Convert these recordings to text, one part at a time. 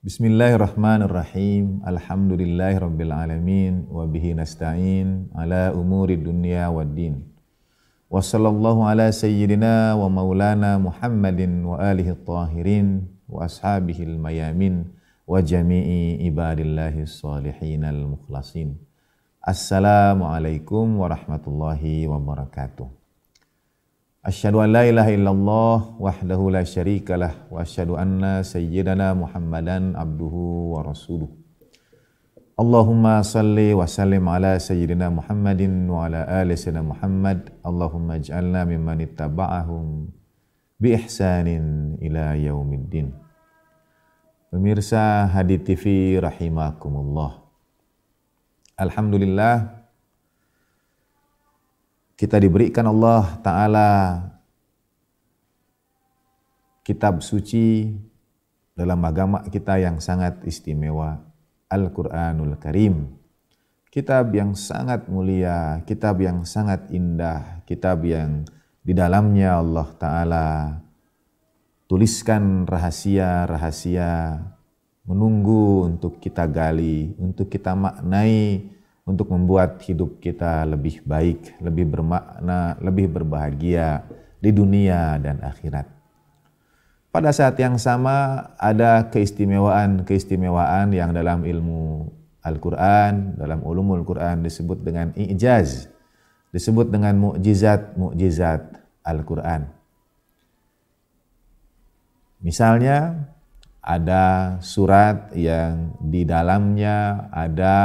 Bismillahirrahmanirrahim. Alhamdulillahirabbil alamin nasta'in ala umuri dunia wa din. sallallahu ala sayyidina wa maulana Muhammadin wa alihi tahirin wa ashabihi mayamin wa jami'i ibadillahi salihin al-mukhlasin. Assalamualaikum warahmatullahi wabarakatuh. Asyhadu an la ilaha illallah wahdahu la syarikalah wa asyhadu anna sayyidana Muhammadan abduhu wa rasuluh. Allahumma salli wa sallim ala sayyidina Muhammadin wa ala ali sayyidina Muhammad. Allahumma ij'alna mimman ittaba'ahum bi ihsanin ila yaumiddin. Pemirsa Hadi TV rahimakumullah. Alhamdulillah kita diberikan Allah Ta'ala kitab suci dalam agama kita yang sangat istimewa, Al-Quranul Karim. Kitab yang sangat mulia, kitab yang sangat indah, kitab yang di dalamnya Allah Ta'ala tuliskan rahasia-rahasia menunggu untuk kita gali, untuk kita maknai, untuk membuat hidup kita lebih baik, lebih bermakna, lebih berbahagia di dunia dan akhirat. Pada saat yang sama ada keistimewaan-keistimewaan yang dalam ilmu Al-Quran, dalam ulumul Quran disebut dengan ijaz, disebut dengan mukjizat-mukjizat Al-Quran. Misalnya ada surat yang di dalamnya ada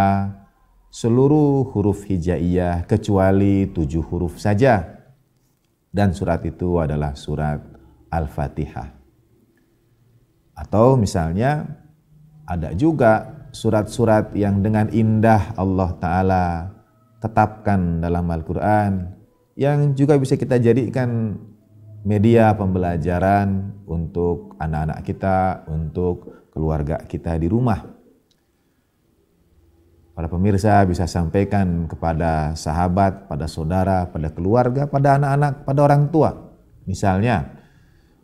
seluruh huruf hijaiyah kecuali tujuh huruf saja. Dan surat itu adalah surat Al-Fatihah. Atau misalnya ada juga surat-surat yang dengan indah Allah Ta'ala tetapkan dalam Al-Quran yang juga bisa kita jadikan media pembelajaran untuk anak-anak kita, untuk keluarga kita di rumah para pemirsa bisa sampaikan kepada sahabat, pada saudara, pada keluarga, pada anak-anak, pada orang tua. Misalnya,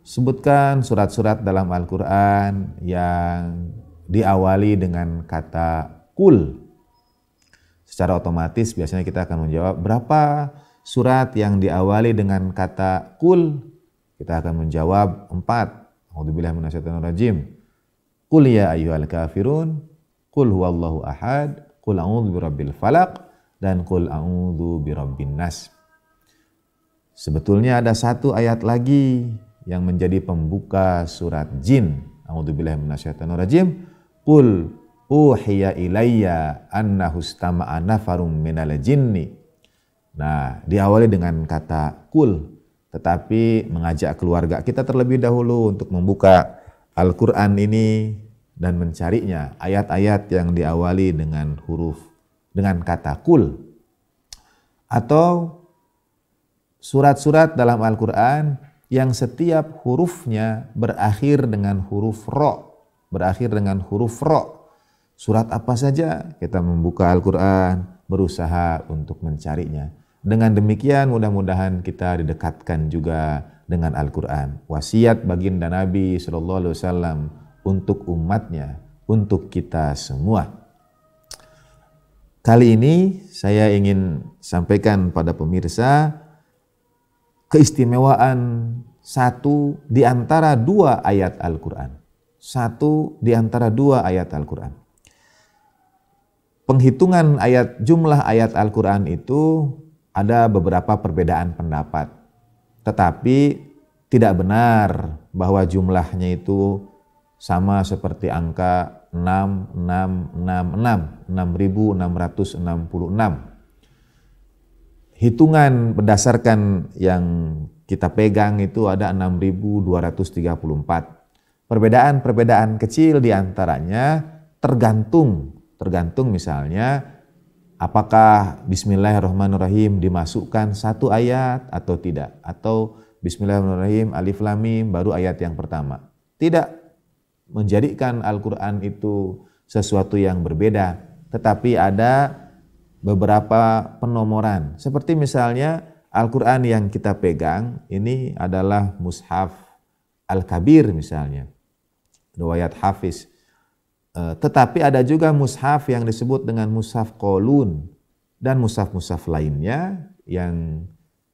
sebutkan surat-surat dalam Al-Quran yang diawali dengan kata kul. Secara otomatis biasanya kita akan menjawab berapa surat yang diawali dengan kata kul. Kita akan menjawab empat. Alhamdulillah rajim. Kul ya ayyuhal kafirun. Kul huwallahu ahad Qul a'udzu birabbil falaq dan qul a'udzu birabbin nas. Sebetulnya ada satu ayat lagi yang menjadi pembuka surat jin. A'udzubillahi rajim. Qul uhiya ilayya annahu istama'a nafarum minal jinni. Nah, diawali dengan kata kul tetapi mengajak keluarga kita terlebih dahulu untuk membuka Al-Qur'an ini dan mencarinya. Ayat-ayat yang diawali dengan huruf, dengan kata kul. Atau surat-surat dalam Al-Quran yang setiap hurufnya berakhir dengan huruf ro. Berakhir dengan huruf ro. Surat apa saja kita membuka Al-Quran, berusaha untuk mencarinya. Dengan demikian mudah-mudahan kita didekatkan juga dengan Al-Quran. Wasiat baginda Nabi saw untuk umatnya, untuk kita semua. Kali ini saya ingin sampaikan pada pemirsa keistimewaan satu di antara dua ayat Al-Quran. Satu di antara dua ayat Al-Quran. Penghitungan ayat jumlah ayat Al-Quran itu ada beberapa perbedaan pendapat. Tetapi tidak benar bahwa jumlahnya itu sama seperti angka 6666 6666 hitungan berdasarkan yang kita pegang itu ada 6234 perbedaan-perbedaan kecil diantaranya tergantung tergantung misalnya apakah bismillahirrahmanirrahim dimasukkan satu ayat atau tidak atau bismillahirrahmanirrahim alif lamim baru ayat yang pertama tidak menjadikan Al-Quran itu sesuatu yang berbeda, tetapi ada beberapa penomoran. Seperti misalnya Al-Quran yang kita pegang ini adalah Mushaf Al-Kabir misalnya, riwayat Hafiz. Eh, tetapi ada juga Mushaf yang disebut dengan Mushaf Kolun dan Mushaf-Mushaf lainnya yang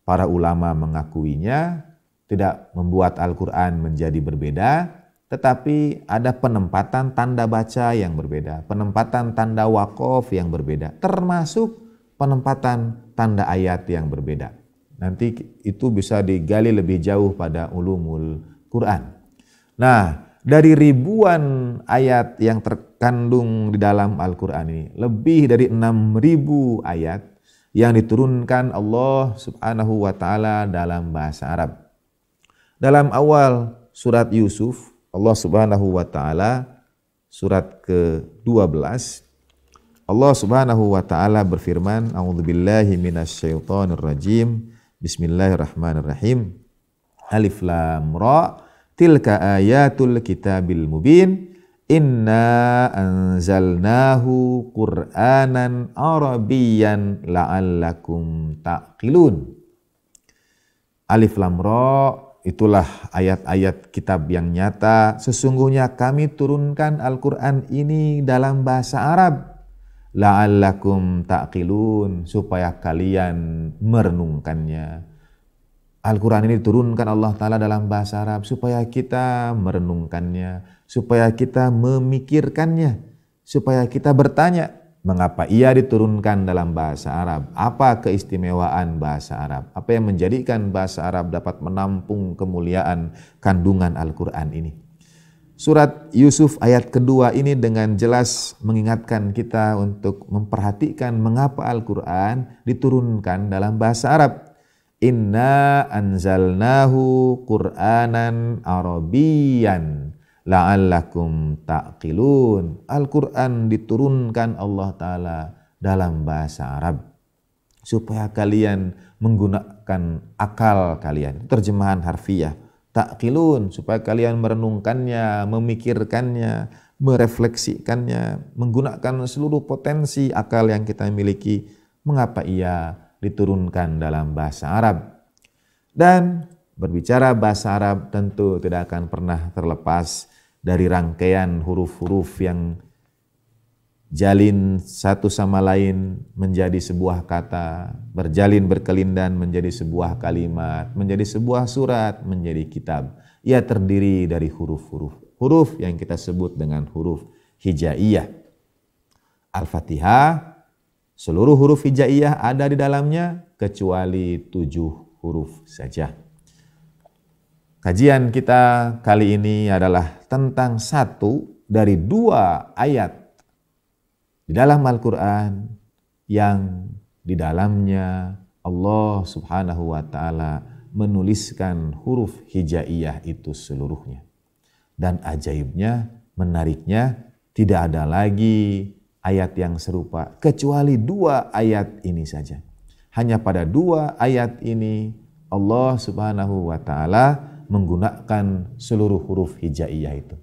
para ulama mengakuinya tidak membuat Al-Quran menjadi berbeda, tetapi ada penempatan tanda baca yang berbeda, penempatan tanda wakof yang berbeda, termasuk penempatan tanda ayat yang berbeda. Nanti itu bisa digali lebih jauh pada ulumul Quran. Nah, dari ribuan ayat yang terkandung di dalam Al-Quran ini, lebih dari enam ribu ayat yang diturunkan Allah Subhanahu wa Ta'ala dalam bahasa Arab. Dalam awal surat Yusuf, Allah Subhanahu wa taala surat ke-12 Allah Subhanahu wa taala berfirman A'udzubillahi minasyaitonir rajim Bismillahirrahmanirrahim Alif lam ra tilka ayatul kitabil mubin Inna anzalnahu Qur'anan Arabiyan la'allakum ta'qilun Alif lam ra Itulah ayat-ayat kitab yang nyata. Sesungguhnya kami turunkan Al-Quran ini dalam bahasa Arab. La'allakum ta'qilun. Supaya kalian merenungkannya. Al-Quran ini diturunkan Allah Ta'ala dalam bahasa Arab. Supaya kita merenungkannya. Supaya kita memikirkannya. Supaya kita bertanya. Mengapa ia diturunkan dalam bahasa Arab? Apa keistimewaan bahasa Arab? Apa yang menjadikan bahasa Arab dapat menampung kemuliaan kandungan Al-Quran ini? Surat Yusuf ayat kedua ini dengan jelas mengingatkan kita untuk memperhatikan mengapa Al-Quran diturunkan dalam bahasa Arab. Inna anzalnahu Qur'anan Arabian la'allakum taqilun. Al-Qur'an diturunkan Allah taala dalam bahasa Arab supaya kalian menggunakan akal kalian. Terjemahan harfiah taqilun supaya kalian merenungkannya, memikirkannya, merefleksikannya, menggunakan seluruh potensi akal yang kita miliki. Mengapa ia diturunkan dalam bahasa Arab? Dan berbicara bahasa Arab tentu tidak akan pernah terlepas dari rangkaian huruf-huruf yang jalin satu sama lain menjadi sebuah kata, berjalin berkelindan menjadi sebuah kalimat, menjadi sebuah surat, menjadi kitab. Ia terdiri dari huruf-huruf. Huruf yang kita sebut dengan huruf hijaiyah. Al-Fatihah, seluruh huruf hijaiyah ada di dalamnya kecuali tujuh huruf saja. Kajian kita kali ini adalah tentang satu dari dua ayat di dalam Al-Quran yang di dalamnya Allah Subhanahu wa Ta'ala menuliskan huruf hijaiyah itu seluruhnya, dan ajaibnya, menariknya, tidak ada lagi ayat yang serupa kecuali dua ayat ini saja. Hanya pada dua ayat ini, Allah Subhanahu wa Ta'ala menggunakan seluruh huruf hijaiyah itu.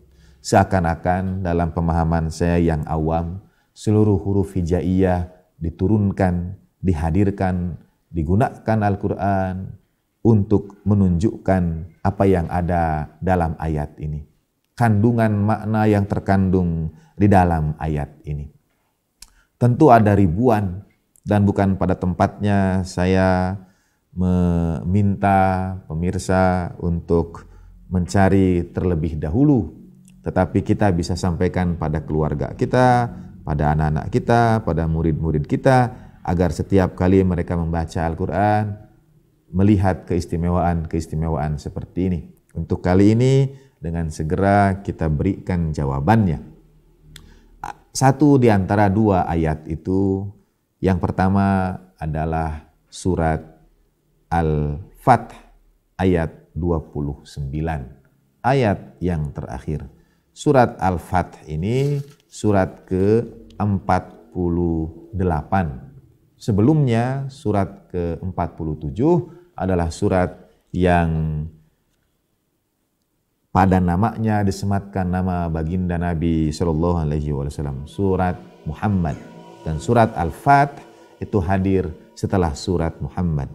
Seakan-akan dalam pemahaman saya yang awam, seluruh huruf hijaiyah diturunkan, dihadirkan, digunakan Al-Quran untuk menunjukkan apa yang ada dalam ayat ini. Kandungan makna yang terkandung di dalam ayat ini. Tentu ada ribuan dan bukan pada tempatnya saya meminta pemirsa untuk mencari terlebih dahulu, tetapi kita bisa sampaikan pada keluarga kita, pada anak-anak kita, pada murid-murid kita, agar setiap kali mereka membaca Al-Quran, melihat keistimewaan-keistimewaan seperti ini. Untuk kali ini, dengan segera kita berikan jawabannya. Satu di antara dua ayat itu, yang pertama adalah surat Al-Fath ayat 29. Ayat yang terakhir. Surat Al-Fath ini surat ke-48. Sebelumnya surat ke-47 adalah surat yang pada namanya disematkan nama baginda Nabi Shallallahu Alaihi Wasallam surat Muhammad dan surat al Fat itu hadir setelah surat Muhammad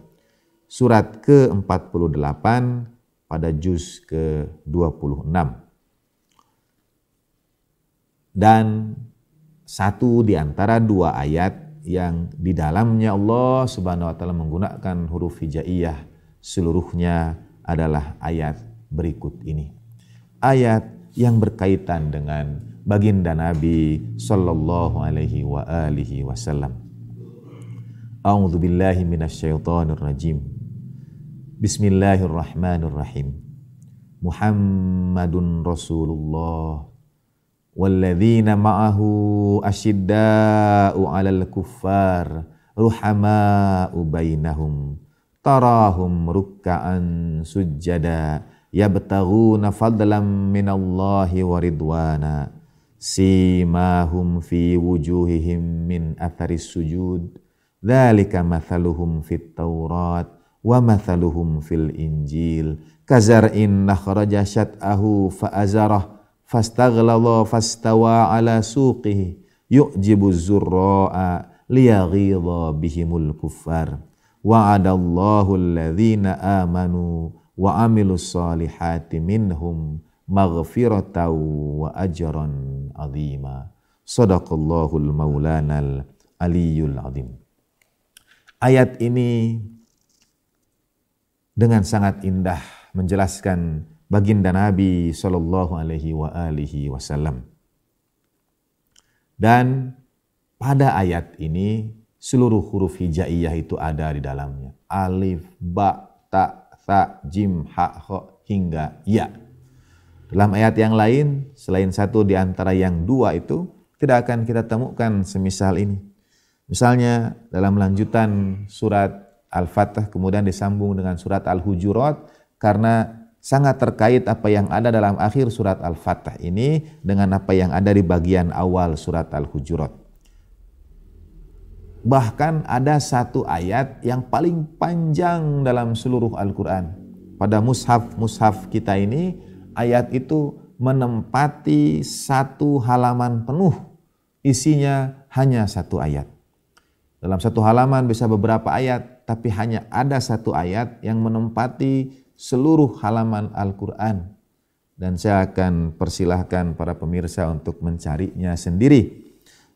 surat ke-48 pada juz ke-26. Dan satu di antara dua ayat yang di dalamnya Allah Subhanahu wa taala menggunakan huruf hijaiyah seluruhnya adalah ayat berikut ini. Ayat yang berkaitan dengan baginda Nabi sallallahu alaihi wa alihi wasallam. A'udzu billahi rajim. Bismillahirrahmanirrahim. Muhammadun Rasulullah. Walladzina ma'ahu asyidda'u 'alal kuffar ruhama'u baynahum. Tarahum rukka'an sujjada yabtaghuna fadlan minallahi wa ridwana. Simahum fi wujuhihim min atharis sujud. Dzalika mathaluhum fit Taurat wa mathaluhum fil injil kazar'in nakhraja syat'ahu fa'azarah fastaghlala fastawa ala suqihi yu'jibu zurra'a liyaghidha bihimul kuffar wa'adallahu alladhina amanu wa amilus salihati minhum maghfiratan wa ajran azima sadaqallahul maulanal aliyul azim ayat ini dengan sangat indah menjelaskan baginda Nabi Shallallahu Alaihi wa alihi Wasallam. Dan pada ayat ini seluruh huruf hijaiyah itu ada di dalamnya. Alif, ba, ta, tha, jim, ha, ho, hingga ya. Dalam ayat yang lain, selain satu di antara yang dua itu, tidak akan kita temukan semisal ini. Misalnya dalam lanjutan surat Al-Fatah kemudian disambung dengan surat Al-Hujurat karena sangat terkait apa yang ada dalam akhir surat Al-Fatah ini dengan apa yang ada di bagian awal surat Al-Hujurat. Bahkan ada satu ayat yang paling panjang dalam seluruh Al-Quran. Pada mushaf-mushaf kita ini, ayat itu menempati satu halaman penuh. Isinya hanya satu ayat. Dalam satu halaman bisa beberapa ayat, tapi hanya ada satu ayat yang menempati seluruh halaman Al-Quran. Dan saya akan persilahkan para pemirsa untuk mencarinya sendiri.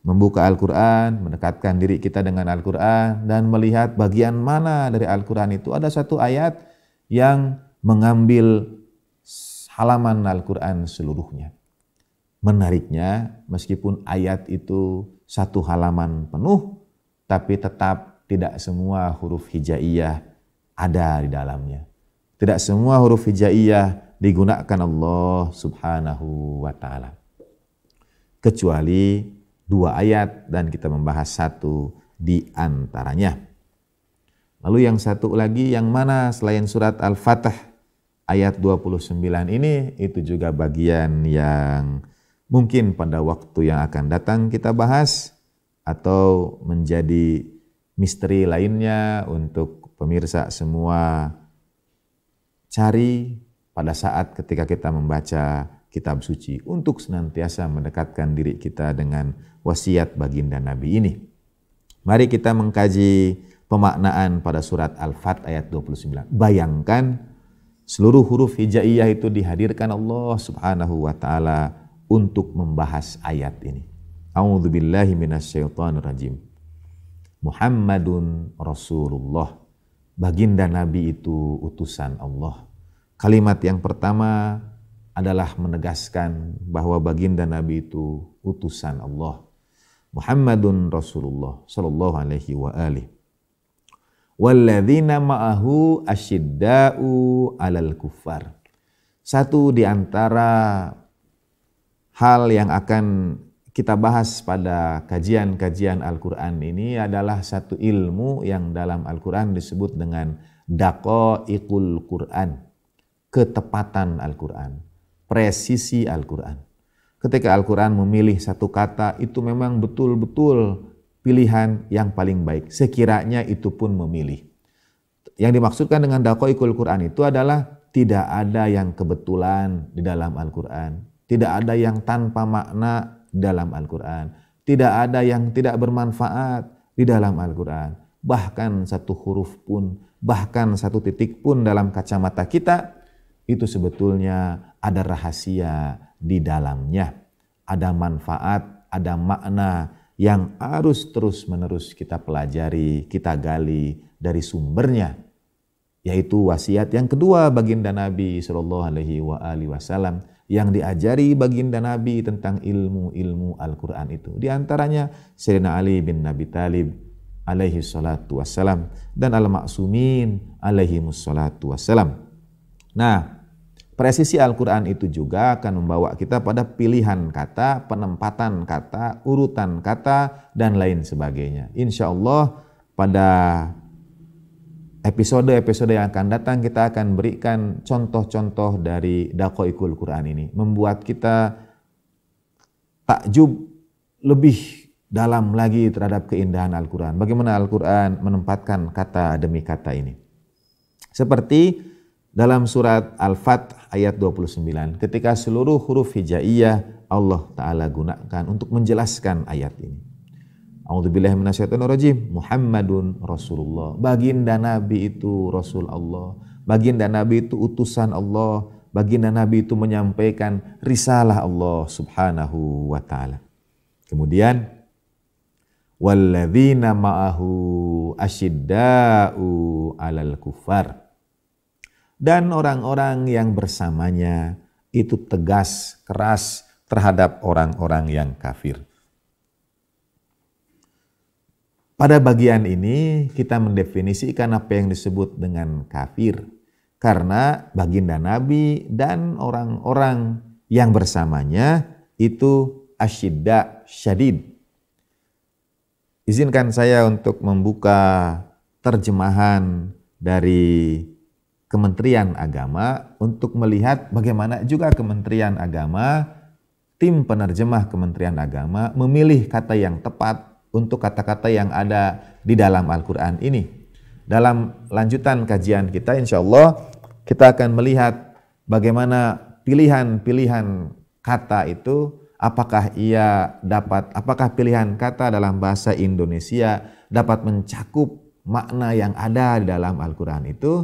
Membuka Al-Quran, mendekatkan diri kita dengan Al-Quran, dan melihat bagian mana dari Al-Quran itu ada satu ayat yang mengambil halaman Al-Quran seluruhnya. Menariknya, meskipun ayat itu satu halaman penuh, tapi tetap tidak semua huruf hijaiyah ada di dalamnya. Tidak semua huruf hijaiyah digunakan Allah Subhanahu wa taala. Kecuali dua ayat dan kita membahas satu di antaranya. Lalu yang satu lagi yang mana selain surat Al-Fatah ayat 29 ini itu juga bagian yang mungkin pada waktu yang akan datang kita bahas atau menjadi misteri lainnya untuk pemirsa semua cari pada saat ketika kita membaca kitab suci untuk senantiasa mendekatkan diri kita dengan wasiat baginda Nabi ini. Mari kita mengkaji pemaknaan pada surat Al-Fat ayat 29. Bayangkan seluruh huruf hijaiyah itu dihadirkan Allah Subhanahu wa taala untuk membahas ayat ini. A'udzubillahiminasyaitanirajim. rajim. Muhammadun Rasulullah. Baginda Nabi itu utusan Allah. Kalimat yang pertama adalah menegaskan bahwa baginda Nabi itu utusan Allah. Muhammadun Rasulullah sallallahu alaihi wa alihi. Walladzina ma'ahu asyidda'u alal kufar. Satu di antara hal yang akan kita bahas pada kajian-kajian Al-Quran ini adalah satu ilmu yang dalam Al-Quran disebut dengan dako ikul Quran, ketepatan Al-Quran, presisi Al-Quran. Ketika Al-Quran memilih satu kata itu memang betul-betul pilihan yang paling baik, sekiranya itu pun memilih. Yang dimaksudkan dengan dako ikul Quran itu adalah tidak ada yang kebetulan di dalam Al-Quran, tidak ada yang tanpa makna dalam Al-Quran. Tidak ada yang tidak bermanfaat di dalam Al-Quran. Bahkan satu huruf pun, bahkan satu titik pun dalam kacamata kita, itu sebetulnya ada rahasia di dalamnya. Ada manfaat, ada makna yang harus terus-menerus kita pelajari, kita gali dari sumbernya yaitu wasiat yang kedua baginda Nabi saw yang diajari baginda Nabi tentang ilmu-ilmu Al-Quran itu. Di antaranya Sayyidina Ali bin Nabi Talib alaihi salatu wassalam dan Al-Maksumin alaihi salatu wassalam. Nah, presisi Al-Quran itu juga akan membawa kita pada pilihan kata, penempatan kata, urutan kata, dan lain sebagainya. insyaallah pada episode-episode yang akan datang kita akan berikan contoh-contoh dari dakoikul Quran ini. Membuat kita takjub lebih dalam lagi terhadap keindahan Al-Quran. Bagaimana Al-Quran menempatkan kata demi kata ini. Seperti dalam surat Al-Fat ayat 29 ketika seluruh huruf hijaiyah Allah Ta'ala gunakan untuk menjelaskan ayat ini. A'udzubillahi minasyaitonirrajim. Muhammadun Rasulullah. Baginda Nabi itu Rasul Allah. Baginda Nabi itu utusan Allah. Baginda Nabi itu menyampaikan risalah Allah Subhanahu wa taala. Kemudian walladzina ma'ahu asyidda'u 'alal kufar. Dan orang-orang yang bersamanya itu tegas, keras terhadap orang-orang yang kafir. Pada bagian ini kita mendefinisikan apa yang disebut dengan kafir karena baginda Nabi dan orang-orang yang bersamanya itu asyidda syadid. Izinkan saya untuk membuka terjemahan dari Kementerian Agama untuk melihat bagaimana juga Kementerian Agama, tim penerjemah Kementerian Agama memilih kata yang tepat untuk kata-kata yang ada di dalam Al-Quran ini. Dalam lanjutan kajian kita, insya Allah kita akan melihat bagaimana pilihan-pilihan kata itu, apakah ia dapat, apakah pilihan kata dalam bahasa Indonesia dapat mencakup makna yang ada di dalam Al-Quran itu,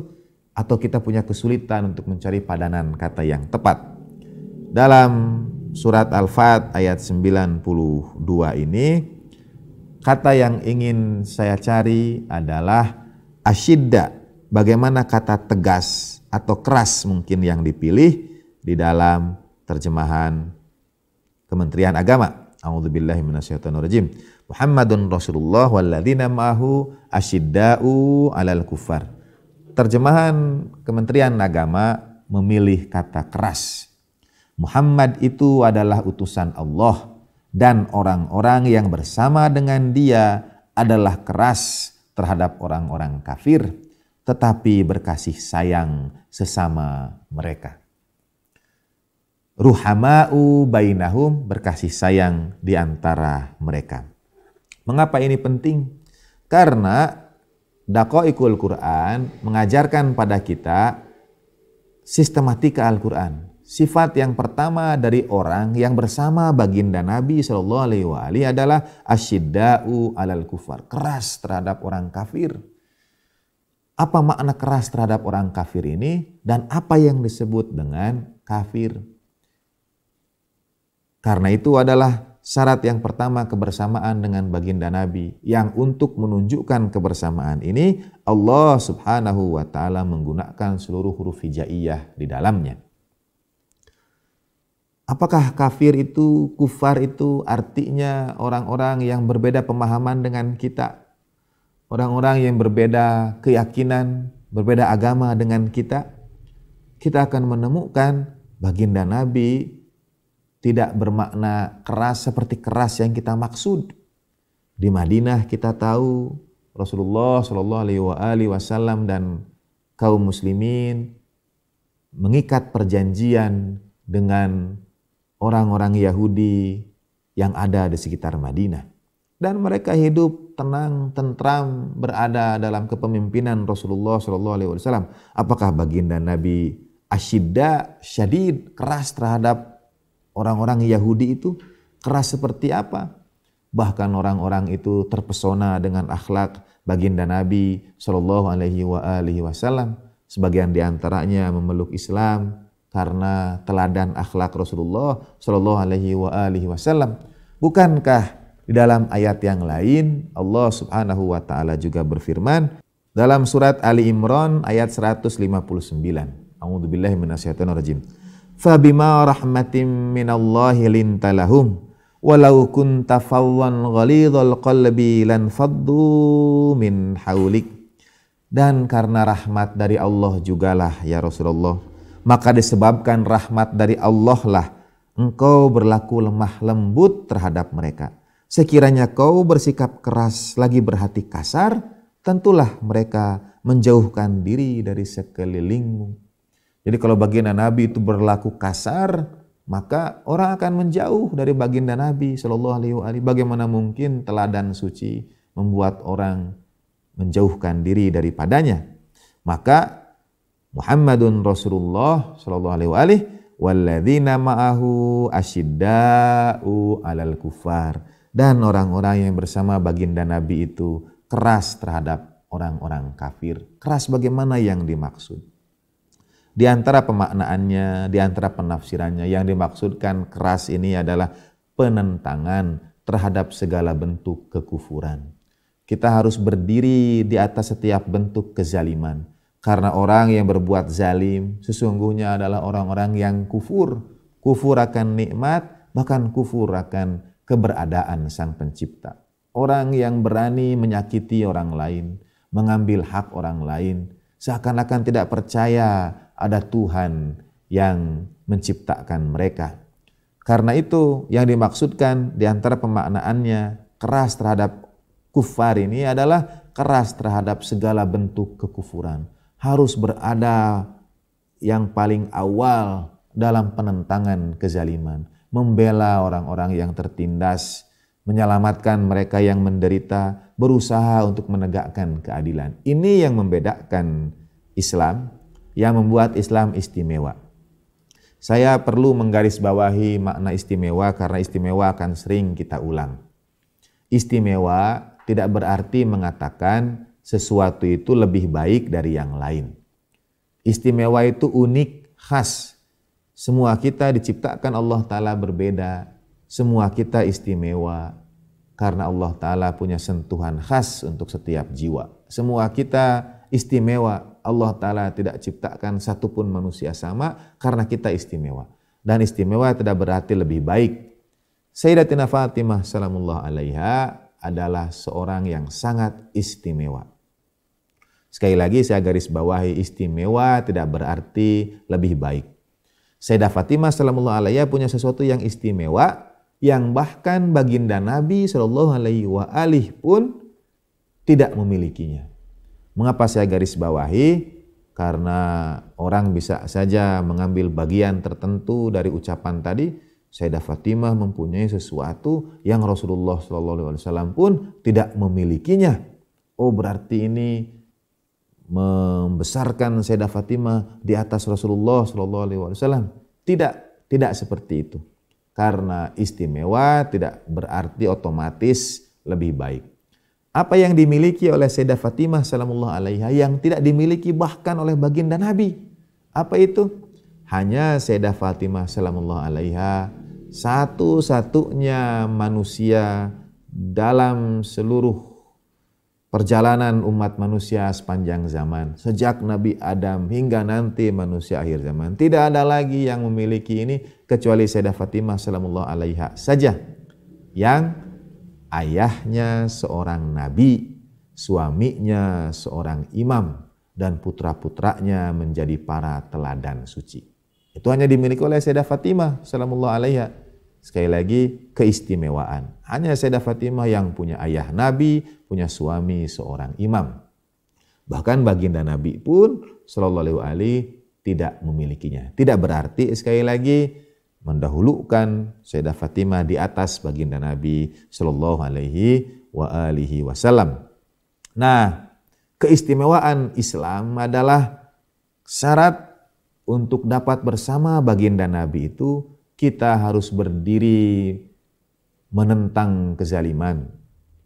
atau kita punya kesulitan untuk mencari padanan kata yang tepat. Dalam surat Al-Fat ayat 92 ini, Kata yang ingin saya cari adalah asyidda. Bagaimana kata tegas atau keras mungkin yang dipilih di dalam terjemahan Kementerian Agama. A'udzubillahi Muhammadun Rasulullah walladzina ma'ahu asyidda'u 'alal kufar. Terjemahan Kementerian Agama memilih kata keras. Muhammad itu adalah utusan Allah dan orang-orang yang bersama dengan dia adalah keras terhadap orang-orang kafir, tetapi berkasih sayang sesama mereka. Ruhamau bainahum berkasih sayang di antara mereka. Mengapa ini penting? Karena dakoikul Quran mengajarkan pada kita sistematika Al-Quran. Sifat yang pertama dari orang yang bersama baginda Nabi Shallallahu Alaihi Wasallam adalah asyiddau alal kufar, keras terhadap orang kafir. Apa makna keras terhadap orang kafir ini dan apa yang disebut dengan kafir? Karena itu adalah syarat yang pertama kebersamaan dengan baginda Nabi yang untuk menunjukkan kebersamaan ini Allah Subhanahu wa taala menggunakan seluruh huruf hijaiyah di dalamnya. Apakah kafir itu, kufar itu artinya orang-orang yang berbeda pemahaman dengan kita? Orang-orang yang berbeda keyakinan, berbeda agama dengan kita? Kita akan menemukan baginda Nabi tidak bermakna keras seperti keras yang kita maksud. Di Madinah kita tahu Rasulullah saw dan kaum muslimin mengikat perjanjian dengan orang-orang Yahudi yang ada di sekitar Madinah. Dan mereka hidup tenang, tentram, berada dalam kepemimpinan Rasulullah SAW. Apakah baginda Nabi Ashidda syadid keras terhadap orang-orang Yahudi itu? Keras seperti apa? Bahkan orang-orang itu terpesona dengan akhlak baginda Nabi SAW. Sebagian diantaranya memeluk Islam, karena teladan akhlak Rasulullah Shallallahu Alaihi wa alihi Wasallam. Bukankah di dalam ayat yang lain Allah Subhanahu Wa Taala juga berfirman dalam surat Ali Imran ayat 159. minasyaitan rajim. Fabima rahmatim minallahi lintalahum walau kunta fawwan ghalidhal qalbi lan faddu min haulik. Dan karena rahmat dari Allah jugalah ya Rasulullah maka disebabkan rahmat dari Allah lah engkau berlaku lemah lembut terhadap mereka. Sekiranya kau bersikap keras lagi berhati kasar, tentulah mereka menjauhkan diri dari sekelilingmu. Jadi kalau baginda Nabi itu berlaku kasar, maka orang akan menjauh dari baginda Nabi Shallallahu Alaihi Wasallam. Bagaimana mungkin teladan suci membuat orang menjauhkan diri daripadanya? Maka Muhammadun Rasulullah sallallahu alaihi wa alihi ma'ahu asyidda'u alal kufar dan orang-orang yang bersama baginda Nabi itu keras terhadap orang-orang kafir. Keras bagaimana yang dimaksud? Di antara pemaknaannya, di antara penafsirannya yang dimaksudkan keras ini adalah penentangan terhadap segala bentuk kekufuran. Kita harus berdiri di atas setiap bentuk kezaliman karena orang yang berbuat zalim sesungguhnya adalah orang-orang yang kufur. Kufur akan nikmat, bahkan kufur akan keberadaan Sang Pencipta. Orang yang berani menyakiti orang lain, mengambil hak orang lain, seakan-akan tidak percaya ada Tuhan yang menciptakan mereka. Karena itu yang dimaksudkan di antara pemaknaannya keras terhadap kufar ini adalah keras terhadap segala bentuk kekufuran harus berada yang paling awal dalam penentangan kezaliman, membela orang-orang yang tertindas, menyelamatkan mereka yang menderita, berusaha untuk menegakkan keadilan. Ini yang membedakan Islam, yang membuat Islam istimewa. Saya perlu menggarisbawahi makna istimewa karena istimewa akan sering kita ulang. Istimewa tidak berarti mengatakan sesuatu itu lebih baik dari yang lain. Istimewa itu unik, khas. Semua kita diciptakan Allah Ta'ala berbeda. Semua kita istimewa karena Allah Ta'ala punya sentuhan khas untuk setiap jiwa. Semua kita istimewa. Allah Ta'ala tidak ciptakan satupun manusia sama karena kita istimewa. Dan istimewa tidak berarti lebih baik. Sayyidatina Fatimah salamullah alaiha adalah seorang yang sangat istimewa. Sekali lagi saya garis bawahi istimewa tidak berarti lebih baik. Sayyidah Fatimah sallallahu alaihi punya sesuatu yang istimewa yang bahkan baginda Nabi sallallahu alaihi wa alih pun tidak memilikinya. Mengapa saya garis bawahi? Karena orang bisa saja mengambil bagian tertentu dari ucapan tadi Sayyidah Fatimah mempunyai sesuatu yang Rasulullah SAW pun tidak memilikinya. Oh berarti ini membesarkan Sayyidah Fatimah di atas Rasulullah SAW. Tidak, tidak seperti itu. Karena istimewa tidak berarti otomatis lebih baik. Apa yang dimiliki oleh Sayyidah Fatimah salamullah alaiha yang tidak dimiliki bahkan oleh baginda Nabi. Apa itu? hanya Sayyidah Fatimah sallallahu Alaiha satu-satunya manusia dalam seluruh perjalanan umat manusia sepanjang zaman sejak Nabi Adam hingga nanti manusia akhir zaman tidak ada lagi yang memiliki ini kecuali Sayyidah Fatimah sallallahu Alaiha saja yang ayahnya seorang nabi suaminya seorang imam dan putra-putranya menjadi para teladan suci. Itu hanya dimiliki oleh Sayyidah Fatimah sallallahu alaiha. Sekali lagi keistimewaan. Hanya Sayyidah Fatimah yang punya ayah Nabi, punya suami seorang imam. Bahkan baginda Nabi pun sallallahu alaihi tidak memilikinya. Tidak berarti sekali lagi mendahulukan Sayyidah Fatimah di atas baginda Nabi sallallahu Alaihi wa alihi Wasallam. Nah, keistimewaan Islam adalah syarat untuk dapat bersama baginda Nabi itu kita harus berdiri menentang kezaliman.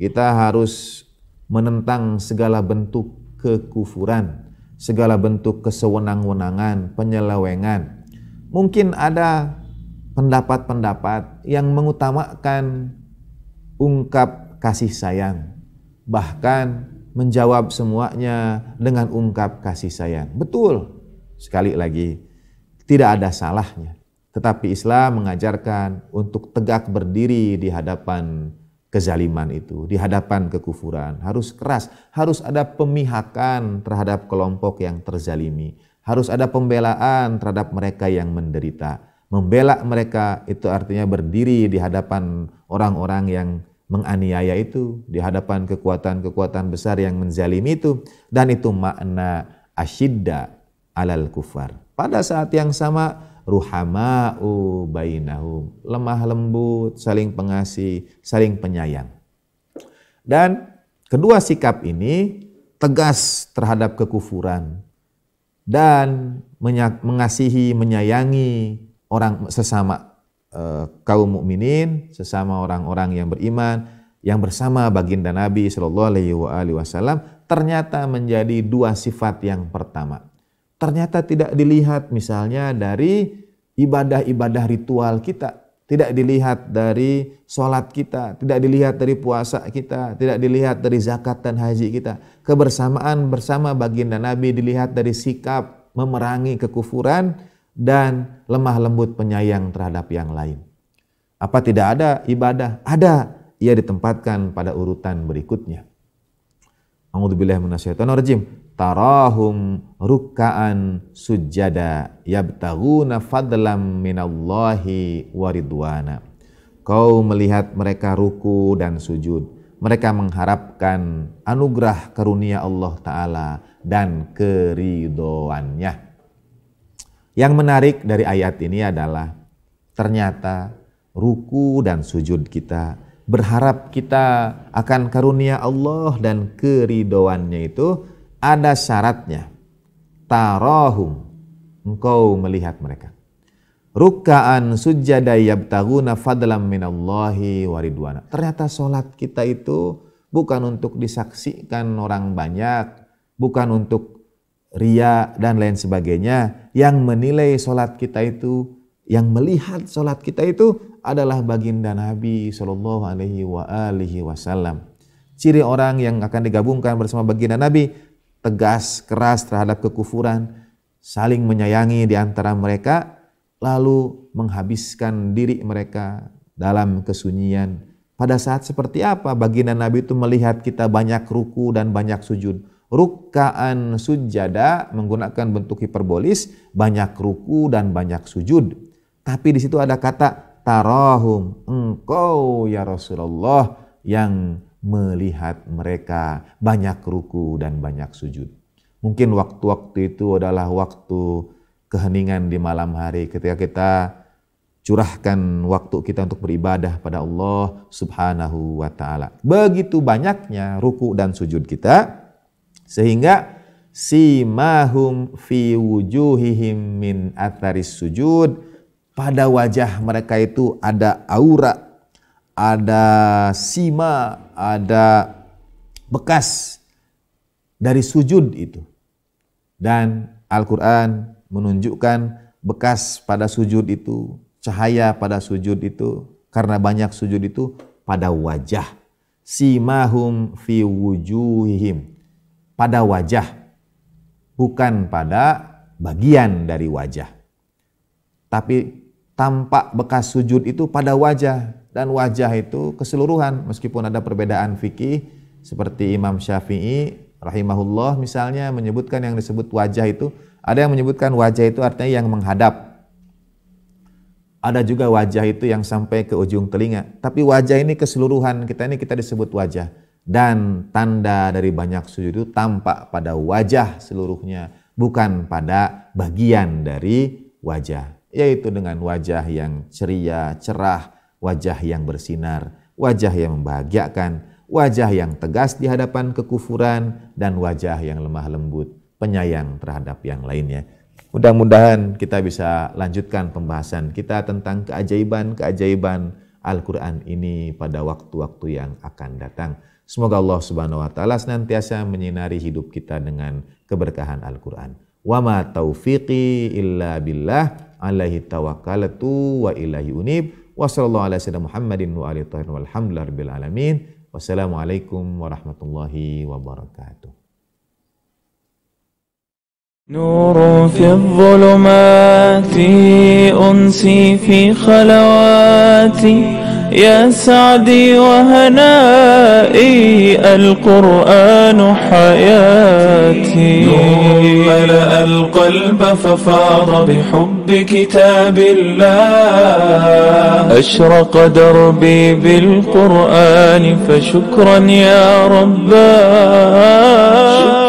Kita harus menentang segala bentuk kekufuran, segala bentuk kesewenang-wenangan, penyelewengan. Mungkin ada pendapat-pendapat yang mengutamakan ungkap kasih sayang, bahkan menjawab semuanya dengan ungkap kasih sayang. Betul, Sekali lagi, tidak ada salahnya. Tetapi Islam mengajarkan untuk tegak berdiri di hadapan kezaliman itu, di hadapan kekufuran. Harus keras, harus ada pemihakan terhadap kelompok yang terzalimi. Harus ada pembelaan terhadap mereka yang menderita. Membela mereka itu artinya berdiri di hadapan orang-orang yang menganiaya itu, di hadapan kekuatan-kekuatan besar yang menzalimi itu. Dan itu makna asyidda alal kufar. Pada saat yang sama ruhama'u bainahum, lemah lembut, saling pengasih, saling penyayang. Dan kedua sikap ini tegas terhadap kekufuran dan mengasihi, menyayangi orang sesama eh, kaum mukminin, sesama orang-orang yang beriman yang bersama baginda Nabi Shallallahu alaihi wasallam ternyata menjadi dua sifat yang pertama ternyata tidak dilihat misalnya dari ibadah-ibadah ritual kita, tidak dilihat dari sholat kita, tidak dilihat dari puasa kita, tidak dilihat dari zakat dan haji kita. Kebersamaan bersama baginda Nabi dilihat dari sikap memerangi kekufuran dan lemah lembut penyayang terhadap yang lain. Apa tidak ada ibadah? Ada. Ia ditempatkan pada urutan berikutnya. A'udzubillahiminasyaitonirrajim tarahum rukaan sujada yabtaguna fadlam minallahi waridwana kau melihat mereka ruku dan sujud mereka mengharapkan anugerah karunia Allah taala dan keridoannya yang menarik dari ayat ini adalah ternyata ruku dan sujud kita berharap kita akan karunia Allah dan keridoannya itu ada syaratnya. Tarahum, engkau melihat mereka. Rukaan sujada yabtaguna fadlam minallahi waridwana. Ternyata sholat kita itu bukan untuk disaksikan orang banyak, bukan untuk ria dan lain sebagainya. Yang menilai sholat kita itu, yang melihat sholat kita itu adalah baginda Nabi Shallallahu Alaihi Wasallam. Ciri orang yang akan digabungkan bersama baginda Nabi tegas keras terhadap kekufuran, saling menyayangi di antara mereka, lalu menghabiskan diri mereka dalam kesunyian. Pada saat seperti apa baginda Nabi itu melihat kita banyak ruku dan banyak sujud. Rukaan sujada menggunakan bentuk hiperbolis, banyak ruku dan banyak sujud. Tapi di situ ada kata tarahum, engkau ya Rasulullah yang melihat mereka banyak ruku dan banyak sujud. Mungkin waktu-waktu itu adalah waktu keheningan di malam hari ketika kita curahkan waktu kita untuk beribadah pada Allah Subhanahu wa taala. Begitu banyaknya ruku dan sujud kita sehingga simahum fi wujuhihim min ataris sujud pada wajah mereka itu ada aura ada sima ada bekas dari sujud itu. Dan Al-Qur'an menunjukkan bekas pada sujud itu, cahaya pada sujud itu karena banyak sujud itu pada wajah. Simahum fi wujuhihim. Pada wajah bukan pada bagian dari wajah. Tapi tampak bekas sujud itu pada wajah dan wajah itu keseluruhan meskipun ada perbedaan fikih seperti Imam Syafi'i rahimahullah misalnya menyebutkan yang disebut wajah itu ada yang menyebutkan wajah itu artinya yang menghadap ada juga wajah itu yang sampai ke ujung telinga tapi wajah ini keseluruhan kita ini kita disebut wajah dan tanda dari banyak sujud itu tampak pada wajah seluruhnya bukan pada bagian dari wajah yaitu dengan wajah yang ceria, cerah, wajah yang bersinar, wajah yang membahagiakan, wajah yang tegas di hadapan kekufuran, dan wajah yang lemah lembut, penyayang terhadap yang lainnya. Mudah-mudahan kita bisa lanjutkan pembahasan kita tentang keajaiban-keajaiban Al-Quran ini pada waktu-waktu yang akan datang. Semoga Allah Subhanahu wa taala senantiasa menyinari hidup kita dengan keberkahan Al-Qur'an. Wa ma taufiqi illa billah alaihi tawakkaltu wa ilahi unib. وصلى الله على سيدنا محمد وآله الطاهرين والحمد العالمين wassalamualaikum warahmatullahi wabarakatuh نور في الظلمات أنسي في خلواتي يا سعدي وهنائي القرآن حياتي يوم ملأ القلب ففاض بحب كتاب الله أشرق دربي بالقرآن فشكرا يا رباه